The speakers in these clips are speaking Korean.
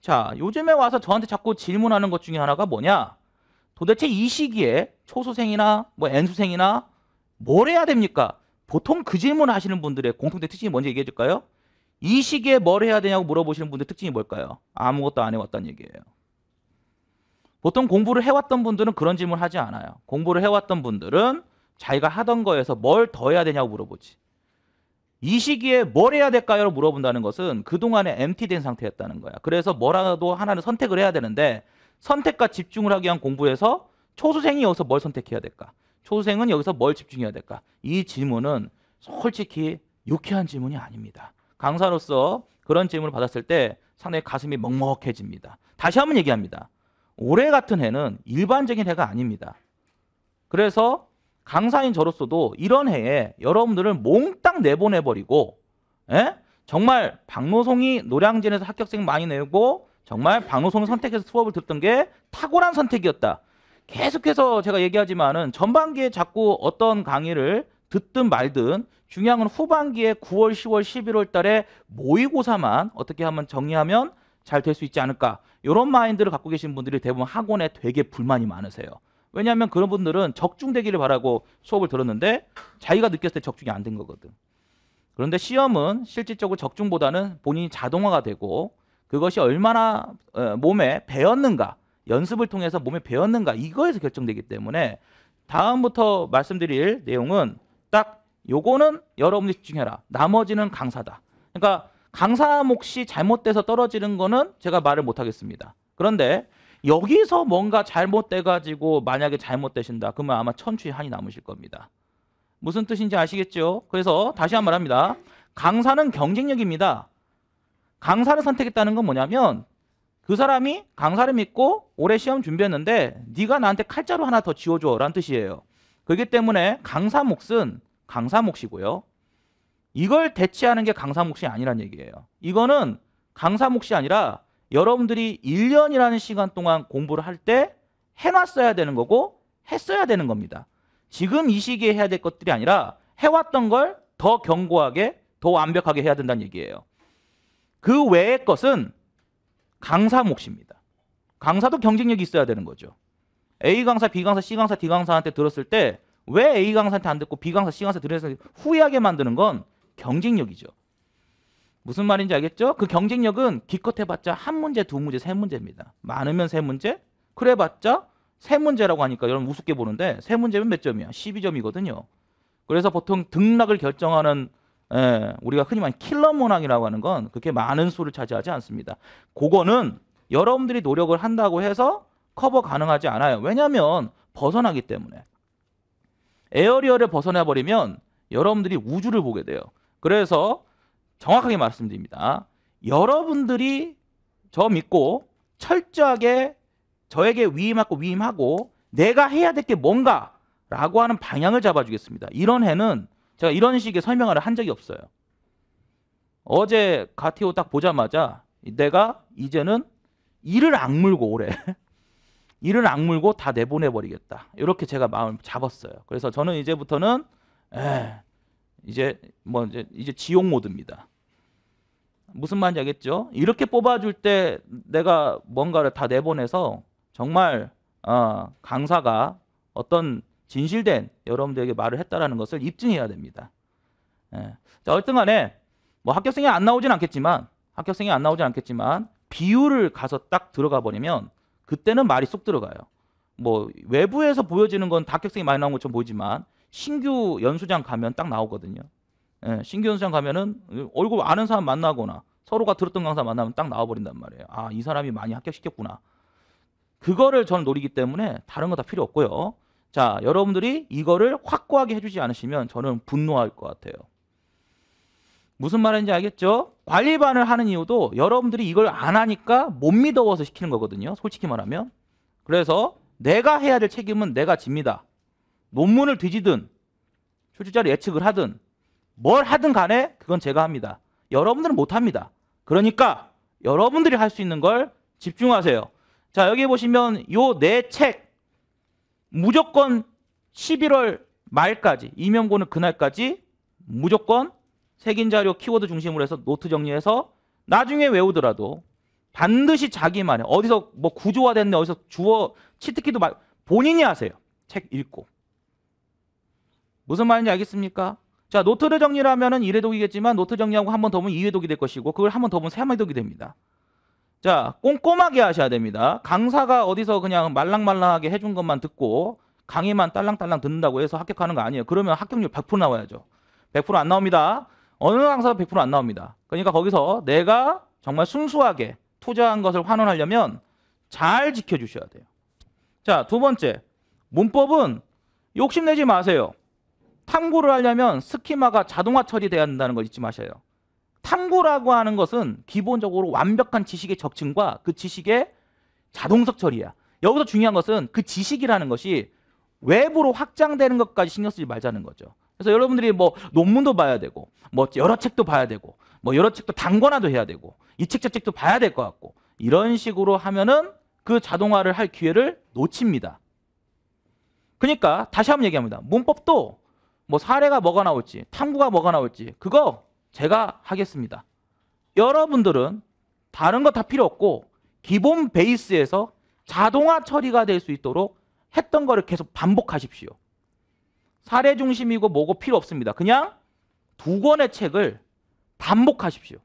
자, 요즘에 와서 저한테 자꾸 질문하는 것 중에 하나가 뭐냐? 도대체 이 시기에 초소생이나뭐 N수생이나 뭘 해야 됩니까? 보통 그 질문 하시는 분들의 공통된 특징이 뭔지 얘기해 줄까요? 이 시기에 뭘 해야 되냐고 물어보시는 분들 특징이 뭘까요? 아무것도 안 해왔다는 얘기예요. 보통 공부를 해왔던 분들은 그런 질문 하지 않아요. 공부를 해왔던 분들은 자기가 하던 거에서 뭘 더 해야 되냐고 물어보지. 이 시기에 뭘 해야 될까요? 물어본다는 것은 그동안에 MT된 상태였다는 거야. 그래서 뭐라도 하나를 선택을 해야 되는데 선택과 집중을 하기 위한 공부에서 초수생이 여기서 뭘 선택해야 될까? 초수생은 여기서 뭘 집중해야 될까? 이 질문은 솔직히 유쾌한 질문이 아닙니다. 강사로서 그런 질문을 받았을 때 상당히 가슴이 먹먹해집니다. 다시 한번 얘기합니다. 올해 같은 해는 일반적인 해가 아닙니다. 그래서 강사인 저로서도 이런 해에 여러분들을 몽땅 내보내버리고 에? 예? 정말 박노송이 노량진에서 합격생 많이 내고 정말 박노송을 선택해서 수업을 듣던 게 탁월한 선택이었다. 계속해서 제가 얘기하지만은 전반기에 자꾸 어떤 강의를 듣든 말든 중요한 건 후반기에 9월, 10월, 11월 달에 모의고사만 어떻게 하면 정리하면 잘 될 수 있지 않을까. 이런 마인드를 갖고 계신 분들이 대부분 학원에 되게 불만이 많으세요. 왜냐하면 그런 분들은 적중되기를 바라고 수업을 들었는데 자기가 느꼈을 때 적중이 안 된 거거든. 그런데 시험은 실질적으로 적중보다는 본인이 자동화가 되고 그것이 얼마나 어, 몸에 배었는가 연습을 통해서 몸에 배었는가 이거에서 결정되기 때문에 다음부터 말씀드릴 내용은 딱 요거는 여러분들이 집중해라. 나머지는 강사다. 그러니까 강사 몫이 잘못돼서 떨어지는 거는 제가 말을 못하겠습니다. 그런데 여기서 뭔가 잘못돼 가지고 만약에 잘못되신다 그러면 아마 천추의 한이 남으실 겁니다. 무슨 뜻인지 아시겠죠? 그래서 다시 한번 합니다. 강사는 경쟁력입니다. 강사를 선택했다는 건 뭐냐면 그 사람이 강사를 믿고 올해 시험 준비했는데 네가 나한테 칼자루 하나 더 지워줘 라는 뜻이에요. 그렇기 때문에 강사 몫은 강사 몫이고요. 이걸 대체하는 게 강사 몫이 아니란 얘기예요. 이거는 강사 몫이 아니라 여러분들이 1년이라는 시간 동안 공부를 할 때 해놨어야 되는 거고 했어야 되는 겁니다. 지금 이 시기에 해야 될 것들이 아니라 해왔던 걸 더 견고하게 더 완벽하게 해야 된다는 얘기예요. 그 외의 것은 강사 몫입니다. 강사도 경쟁력이 있어야 되는 거죠. A 강사, B 강사, C 강사, D 강사한테 들었을 때 왜 A 강사한테 안 듣고 B 강사, C 강사 들으면서 후회하게 만드는 건 경쟁력이죠. 무슨 말인지 알겠죠? 그 경쟁력은 기껏 해봤자 한 문제, 두 문제, 세 문제입니다. 많으면 세 문제, 그래봤자 세 문제라고 하니까 여러분 우습게 보는데 세 문제면 몇 점이야? 12점이거든요. 그래서 보통 등락을 결정하는 에, 예, 우리가 흔히 말하는 킬러 문항이라고 하는 건 그렇게 많은 수를 차지하지 않습니다. 그거는 여러분들이 노력을 한다고 해서 커버 가능하지 않아요. 왜냐하면 벗어나기 때문에. 에어리어를 벗어나버리면 여러분들이 우주를 보게 돼요. 그래서 정확하게 말씀드립니다. 여러분들이 저 믿고 철저하게 저에게 위임하고 위임하고 내가 해야 될 게 뭔가라고 하는 방향을 잡아주겠습니다. 이런 해는 제가 이런 식의 설명을 한 적이 없어요. 어제 가티오 딱 보자마자 내가 이제는 이를 악물고 오래 이를 악물고 다 내보내버리겠다. 이렇게 제가 마음을 잡았어요. 그래서 저는 이제부터는 에이, 이제 뭐 이제, 이제 지옥 모드입니다. 무슨 말인지 알겠죠? 이렇게 뽑아줄 때 내가 뭔가를 다 내보내서 정말 어, 강사가 어떤 진실된 여러분들에게 말을 했다라는 것을 입증해야 됩니다. 예. 자, 어쨌든 간에 뭐 합격생이 안 나오진 않겠지만 합격생이 안 나오진 않겠지만 비율을 가서 딱 들어가 버리면 그때는 말이 쏙 들어가요. 뭐 외부에서 보여지는 건 합격생이 많이 나온 것처럼 보이지만 신규 연수장 가면 딱 나오거든요. 예, 신규현장 가면은 얼굴 아는 사람 만나거나 서로가 들었던 강사 만나면 딱 나와버린단 말이에요. 아, 이 사람이 많이 합격시켰구나. 그거를 저는 노리기 때문에 다른 거 다 필요 없고요. 자, 여러분들이 이거를 확고하게 해주지 않으시면 저는 분노할 것 같아요. 무슨 말인지 알겠죠? 관리반을 하는 이유도 여러분들이 이걸 안 하니까 못 믿어워서 시키는 거거든요. 솔직히 말하면. 그래서 내가 해야 될 책임은 내가 집니다. 논문을 뒤지든, 출제자를 예측을 하든, 뭘 하든 간에 그건 제가 합니다. 여러분들은 못합니다. 그러니까 여러분들이 할 수 있는 걸 집중하세요. 자 여기 보시면 요네책 무조건 11월 말까지 이명고는 그날까지 무조건 색인 자료 키워드 중심으로 해서 노트 정리해서 나중에 외우더라도 반드시 자기만의 어디서 뭐 구조화 됐네 어디서 주어 치트키도 말 본인이 하세요 책 읽고 무슨 말인지 알겠습니까? 자 노트를 정리를 하면은 1회독이겠지만 노트 정리하고 한 번 더 보면 2회독이 될 것이고 그걸 한 번 더 보면 3회독이 됩니다. 자 꼼꼼하게 하셔야 됩니다. 강사가 어디서 그냥 말랑말랑하게 해준 것만 듣고 강의만 딸랑딸랑 듣는다고 해서 합격하는 거 아니에요. 그러면 합격률 100% 나와야죠. 100%안 나옵니다. 어느 강사도 100%안 나옵니다. 그러니까 거기서 내가 정말 순수하게 투자한 것을 환원하려면 잘 지켜주셔야 돼요. 자, 두 번째. 문법은 욕심내지 마세요. 탐구를 하려면 스키마가 자동화 처리되어야 한다는 걸 잊지 마셔요. 탐구라고 하는 것은 기본적으로 완벽한 지식의 적층과 그 지식의 자동적 처리야. 여기서 중요한 것은 그 지식이라는 것이 외부로 확장되는 것까지 신경 쓰지 말자는 거죠. 그래서 여러분들이 뭐 논문도 봐야 되고 뭐 여러 책도 봐야 되고 뭐 여러 책도 단권화도 해야 되고 이 책 저 책도 봐야 될 것 같고 이런 식으로 하면은 그 자동화를 할 기회를 놓칩니다. 그러니까 다시 한번 얘기합니다. 문법도 뭐 사례가 뭐가 나올지 탐구가 뭐가 나올지 그거 제가 하겠습니다. 여러분들은 다른 거 다 필요 없고 기본 베이스에서 자동화 처리가 될 수 있도록 했던 거를 계속 반복하십시오. 사례 중심이고 뭐고 필요 없습니다. 그냥 두 권의 책을 반복하십시오.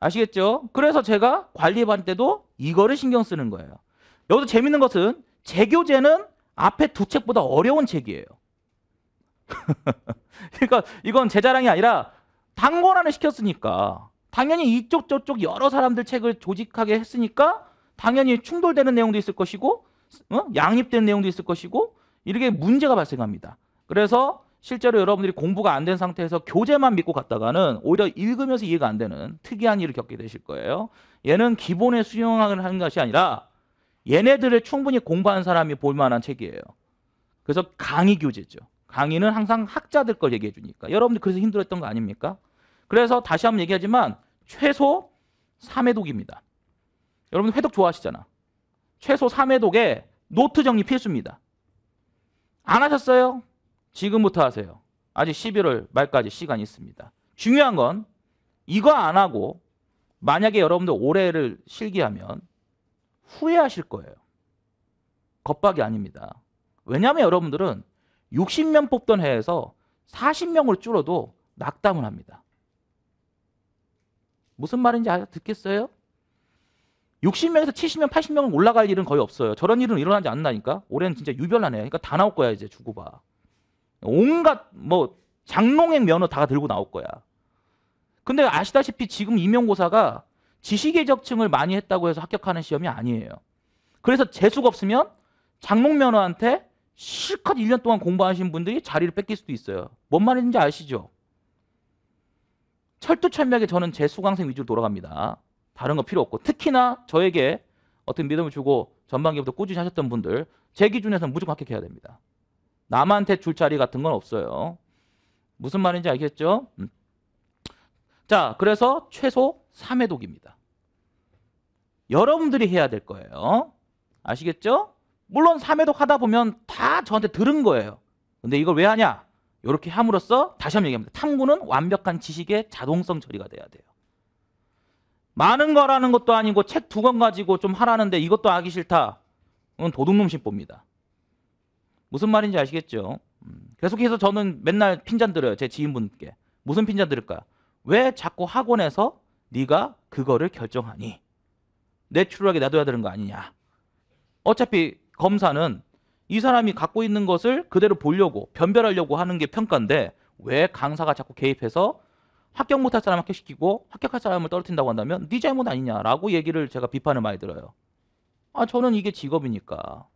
아시겠죠? 그래서 제가 관리반 때도 이거를 신경 쓰는 거예요. 여기서 재밌는 것은 제 교재는 앞에 두 책보다 어려운 책이에요. 그러니까 이건 제 자랑이 아니라 당권안을 시켰으니까 당연히 이쪽 저쪽 여러 사람들 책을 조직하게 했으니까 당연히 충돌되는 내용도 있을 것이고 어? 양립된 내용도 있을 것이고 이렇게 문제가 발생합니다. 그래서 실제로 여러분들이 공부가 안 된 상태에서 교재만 믿고 갔다가는 오히려 읽으면서 이해가 안 되는 특이한 일을 겪게 되실 거예요. 얘는 기본에 수용 하는 것이 아니라 얘네들을 충분히 공부한 사람이 볼 만한 책이에요. 그래서 강의 교재죠. 강의는 항상 학자들 걸 얘기해 주니까 여러분들 그래서 힘들었던 거 아닙니까? 그래서 다시 한번 얘기하지만 최소 3회독입니다. 여러분 회독 좋아하시잖아. 최소 3회독에 노트 정리 필수입니다. 안 하셨어요? 지금부터 하세요. 아직 11월 말까지 시간이 있습니다. 중요한 건 이거 안 하고 만약에 여러분들 올해를 실기하면 후회하실 거예요. 겁박이 아닙니다. 왜냐하면 여러분들은 60명 뽑던 해에서 40명으로 줄어도 낙담을 합니다. 무슨 말인지 아, 듣겠어요? 60명에서 70명, 80명은 올라갈 일은 거의 없어요. 저런 일은 일어나지 않나니까 올해는 진짜 유별나네. 요 그러니까 다 나올 거야 이제 주고봐. 온갖 뭐 장롱의 면허 다 들고 나올 거야. 근데 아시다시피 지금 이명고사가 지식의 적층을 많이 했다고 해서 합격하는 시험이 아니에요. 그래서 재수가 없으면 장롱 면허한테 실컷 1년 동안 공부하신 분들이 자리를 뺏길 수도 있어요. 뭔 말인지 아시죠? 철두철미하게 저는 제 수강생 위주로 돌아갑니다. 다른 거 필요 없고 특히나 저에게 어떤 믿음을 주고 전반기부터 꾸준히 하셨던 분들 제 기준에서는 무조건 합격해야 됩니다. 남한테 줄 자리 같은 건 없어요. 무슨 말인지 알겠죠? 음. 자, 그래서 최소 3회 독입니다. 여러분들이 해야 될 거예요. 아시겠죠? 물론 3회독 하다 보면 다 저한테 들은 거예요. 근데 이걸 왜 하냐? 이렇게 함으로써 다시 한번 얘기합니다. 탐구는 완벽한 지식의 자동성 처리가 돼야 돼요. 많은 거라는 것도 아니고 책 두 권 가지고 좀 하라는데 이것도 하기 싫다. 그건 도둑놈 심보입니다. 무슨 말인지 아시겠죠? 음, 계속해서 저는 맨날 핀잔 들어요. 제 지인분께. 무슨 핀잔 들을까? 왜 자꾸 학원에서 네가 그거를 결정하니? 내추럴하게 놔둬야 되는 거 아니냐? 어차피 검사는 이 사람이 갖고 있는 것을 그대로 보려고 변별하려고 하는 게 평가인데 왜 강사가 자꾸 개입해서 합격 못할 사람 합격시키고 합격할 사람을 떨어뜨린다고 한다면 네 잘못 아니냐라고 얘기를 제가 비판을 많이 들어요. 아 저는 이게 직업이니까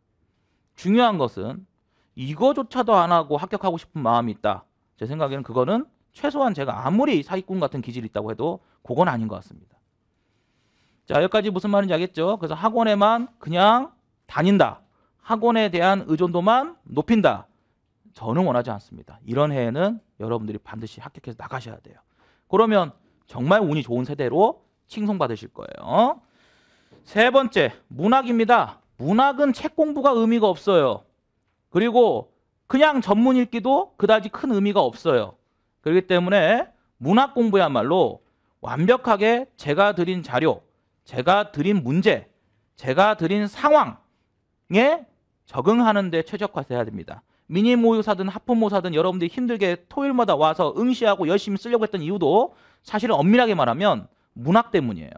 중요한 것은 이거조차도 안 하고 합격하고 싶은 마음이 있다. 제 생각에는 그거는 최소한 제가 아무리 사기꾼 같은 기질이 있다고 해도 그건 아닌 것 같습니다. 자 여기까지 무슨 말인지 알겠죠? 그래서 학원에만 그냥 다닌다. 학원에 대한 의존도만 높인다. 저는 원하지 않습니다. 이런 해에는 여러분들이 반드시 합격해서 나가셔야 돼요. 그러면 정말 운이 좋은 세대로 칭송받으실 거예요. 세 번째, 문학입니다. 문학은 책 공부가 의미가 없어요. 그리고 그냥 전문 읽기도 그다지 큰 의미가 없어요. 그렇기 때문에 문학 공부야말로 완벽하게 제가 드린 자료, 제가 드린 문제, 제가 드린 상황에 적응하는 데 최적화돼야 됩니다. 미니모유사든 하프모사든 여러분들이 힘들게 토요일마다 와서 응시하고 열심히 쓰려고 했던 이유도 사실은 엄밀하게 말하면 문학 때문이에요.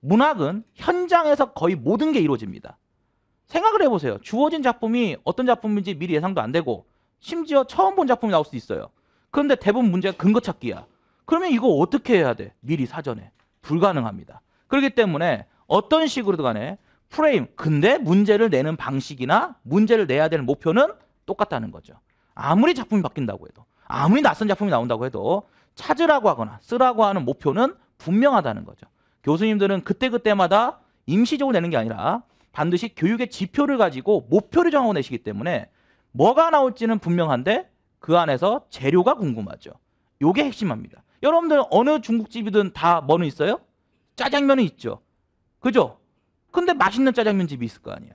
문학은 현장에서 거의 모든 게 이루어집니다. 생각을 해보세요. 주어진 작품이 어떤 작품인지 미리 예상도 안 되고 심지어 처음 본 작품이 나올 수도 있어요. 그런데 대부분 문제가 근거 찾기야. 그러면 이거 어떻게 해야 돼? 미리 사전에. 불가능합니다. 그렇기 때문에 어떤 식으로든 간에 프레임. 근데 문제를 내는 방식이나 문제를 내야 될 목표는 똑같다는 거죠. 아무리 작품이 바뀐다고 해도 아무리 낯선 작품이 나온다고 해도 찾으라고 하거나 쓰라고 하는 목표는 분명하다는 거죠. 교수님들은 그때그때마다 임시적으로 내는 게 아니라 반드시 교육의 지표를 가지고 목표를 정하고 내시기 때문에 뭐가 나올지는 분명한데 그 안에서 재료가 궁금하죠. 요게 핵심합니다 여러분들 어느 중국집이든 다 뭐는 있어요? 짜장면은 있죠. 그죠? 근데 맛있는 짜장면 집이 있을 거 아니야.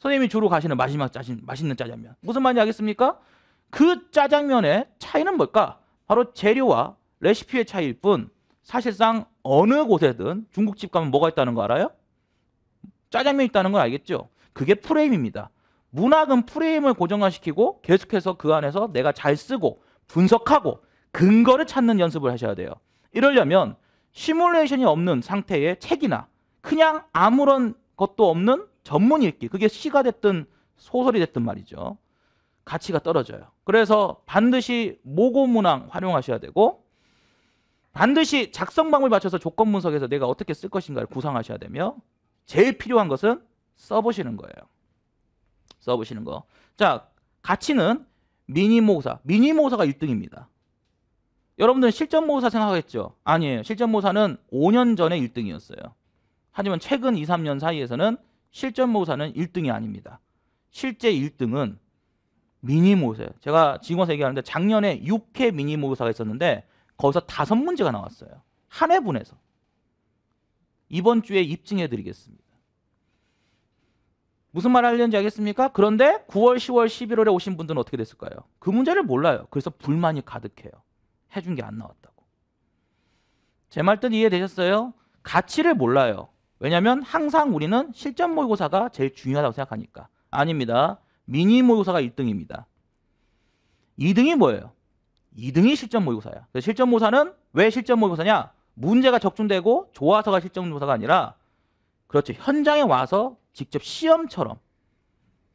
선생님이 주로 가시는 마지막 짜신, 맛있는 짜장면. 무슨 말인지 알겠습니까? 그 짜장면의 차이는 뭘까? 바로 재료와 레시피의 차이일 뿐 사실상 어느 곳에든 중국집 가면 뭐가 있다는 거 알아요? 짜장면 이 있다는 건 알겠죠? 그게 프레임입니다. 문학은 프레임을 고정화시키고 계속해서 그 안에서 내가 잘 쓰고 분석하고 근거를 찾는 연습을 하셔야 돼요. 이러려면 시뮬레이션이 없는 상태의 책이나 그냥 아무런 것도 없는 전문 읽기 그게 시가 됐든 소설이 됐든 말이죠 가치가 떨어져요 그래서 반드시 모고문항 활용하셔야 되고 반드시 작성방을 법 맞춰서 조건 분석에서 내가 어떻게 쓸 것인가를 구상하셔야 되며 제일 필요한 것은 써보시는 거예요 써보시는 거자 가치는 미니모사 미니모사가 1등입니다 여러분들 실전모사 생각하겠죠? 아니에요. 실전모사는 5년 전에 1등이었어요. 하지만 최근 2, 3년 사이에서는 실전모사는 1등이 아닙니다. 실제 1등은 미니모사예요. 제가 직원 와서 얘기하는데 작년에 6회 미니모사가 있었는데 거기서 다섯 문제가 나왔어요. 한 회분에서. 이번 주에 입증해 드리겠습니다. 무슨 말 하려는지 알겠습니까? 그런데 9월, 10월, 11월에 오신 분들은 어떻게 됐을까요? 그 문제를 몰라요. 그래서 불만이 가득해요. 해준 게 안 나왔다고. 제 말 뜻 이해되셨어요? 가치를 몰라요. 왜냐하면 항상 우리는 실전 모의고사가 제일 중요하다고 생각하니까. 아닙니다. 미니 모의고사가 1등입니다. 2등이 뭐예요? 2등이 실전 모의고사야. 실전 모사는 의고왜 실전 모의고사냐? 문제가 적중되고 좋아서가 실전 모사가 의고 아니라 그렇죠. 현장에 와서 직접 시험처럼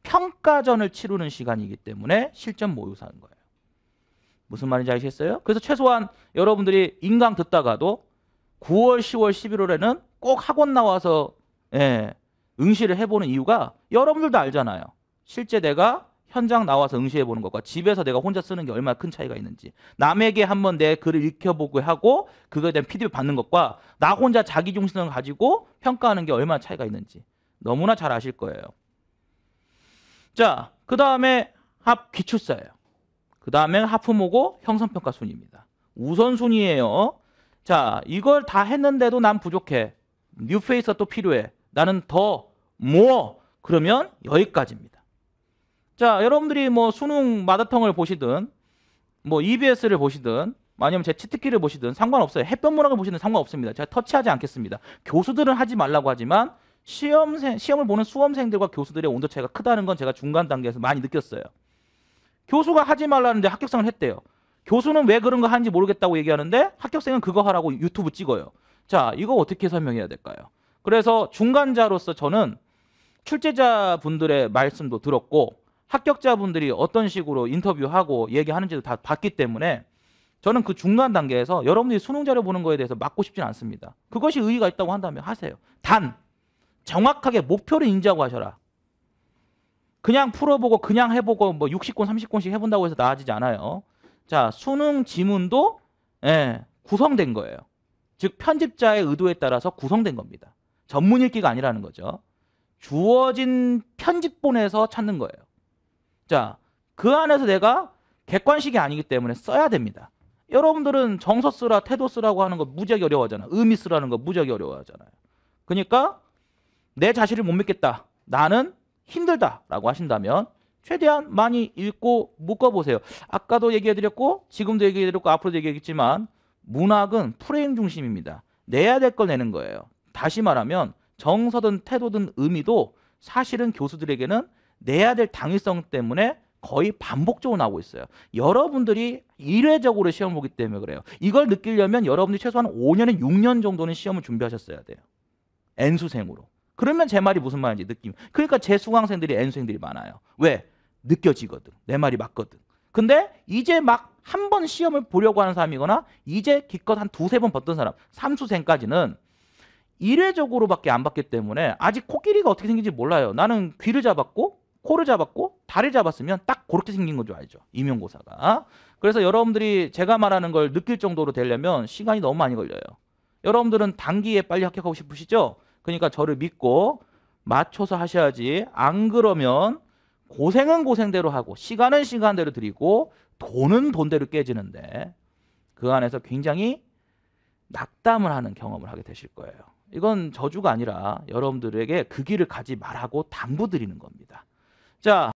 평가전을 치르는 시간이기 때문에 실전 모의고사인 거예요. 무슨 말인지 아시겠어요? 그래서 최소한 여러분들이 인강 듣다가도 9월, 10월, 11월에는 꼭 학원 나와서 예, 응시를 해보는 이유가 여러분들도 알잖아요. 실제 내가 현장 나와서 응시해보는 것과 집에서 내가 혼자 쓰는 게 얼마나 큰 차이가 있는지 남에게 한번 내 글을 읽혀보고 하고 그거에 대한 피드백 받는 것과 나 혼자 자기 중심을 가지고 평가하는 게 얼마나 차이가 있는지 너무나 잘 아실 거예요. 자, 그 다음에 합 기출사예요. 그 다음에 하프모고 형성평가 순입니다. 위 우선순위예요. 자, 이걸 다 했는데도 난 부족해. 뉴페이스가 또 필요해. 나는 더 뭐? 그러면 여기까지입니다. 자, 여러분들이 뭐 수능 마다통을 보시든 뭐 EBS를 보시든 아니면 제 치트키를 보시든 상관없어요. 해변 문학을 보시든 상관없습니다. 제가 터치하지 않겠습니다. 교수들은 하지 말라고 하지만 시험생 시험을 보는 수험생들과 교수들의 온도 차이가 크다는 건 제가 중간 단계에서 많이 느꼈어요. 교수가 하지 말라는데 합격상을 했대요. 교수는 왜 그런 거 하는지 모르겠다고 얘기하는데 합격생은 그거 하라고 유튜브 찍어요. 자, 이거 어떻게 설명해야 될까요? 그래서 중간자로서 저는 출제자분들의 말씀도 들었고 합격자분들이 어떤 식으로 인터뷰하고 얘기하는지도 다 봤기 때문에 저는 그 중간 단계에서 여러분들이 수능 자료 보는 거에 대해서 막고 싶진 않습니다. 그것이 의의가 있다고 한다면 하세요. 단 정확하게 목표를 인지하고 하셔라. 그냥 풀어보고 그냥 해보고 뭐 60권 30권씩 해본다고 해서 나아지지 않아요. 자 수능 지문도 예, 구성된 거예요. 즉 편집자의 의도에 따라서 구성된 겁니다. 전문 읽기가 아니라는 거죠. 주어진 편집본에서 찾는 거예요. 자, 그 안에서 내가 객관식이 아니기 때문에 써야 됩니다. 여러분들은 정서 쓰라, 태도 쓰라고 하는 거 무지하게 어려워하잖아요. 의미 쓰라는 거 무지하게 어려워하잖아요. 그러니까 내 자신을 못 믿겠다. 나는 힘들다. 라고 하신다면 최대한 많이 읽고 묶어보세요. 아까도 얘기해드렸고 지금도 얘기해드렸고 앞으로도 얘기했지만 문학은 프레임 중심입니다. 내야 될 걸 내는 거예요. 다시 말하면 정서든 태도든 의미도 사실은 교수들에게는 내야 될 당위성 때문에 거의 반복적으로 나오고 있어요. 여러분들이 이례적으로 시험 보기 때문에 그래요. 이걸 느끼려면 여러분들이 최소한 5년에 6년 정도는 시험을 준비하셨어야 돼요. N수생으로. 그러면 제 말이 무슨 말인지 느낌. 그러니까 제 수강생들이 N수생들이 많아요. 왜? 느껴지거든. 내 말이 맞거든. 근데 이제 막 한번 시험을 보려고 하는 사람이거나 이제 기껏 한 두세 번 봤던 사람, 삼수생까지는 일회적으로밖에 안 봤기 때문에 아직 코끼리가 어떻게 생긴지 몰라요. 나는 귀를 잡았고 코를 잡았고 다리를 잡았으면 딱 그렇게 생긴 건줄 알죠. 임용고사가. 그래서 여러분들이 제가 말하는 걸 느낄 정도로 되려면 시간이 너무 많이 걸려요. 여러분들은 단기에 빨리 합격하고 싶으시죠? 그러니까 저를 믿고 맞춰서 하셔야지 안 그러면 고생은 고생대로 하고 시간은 시간대로 드리고 돈은 돈대로 깨지는데 그 안에서 굉장히 낙담을 하는 경험을 하게 되실 거예요. 이건 저주가 아니라 여러분들에게 그 길을 가지 말라고 당부 드리는 겁니다. 자.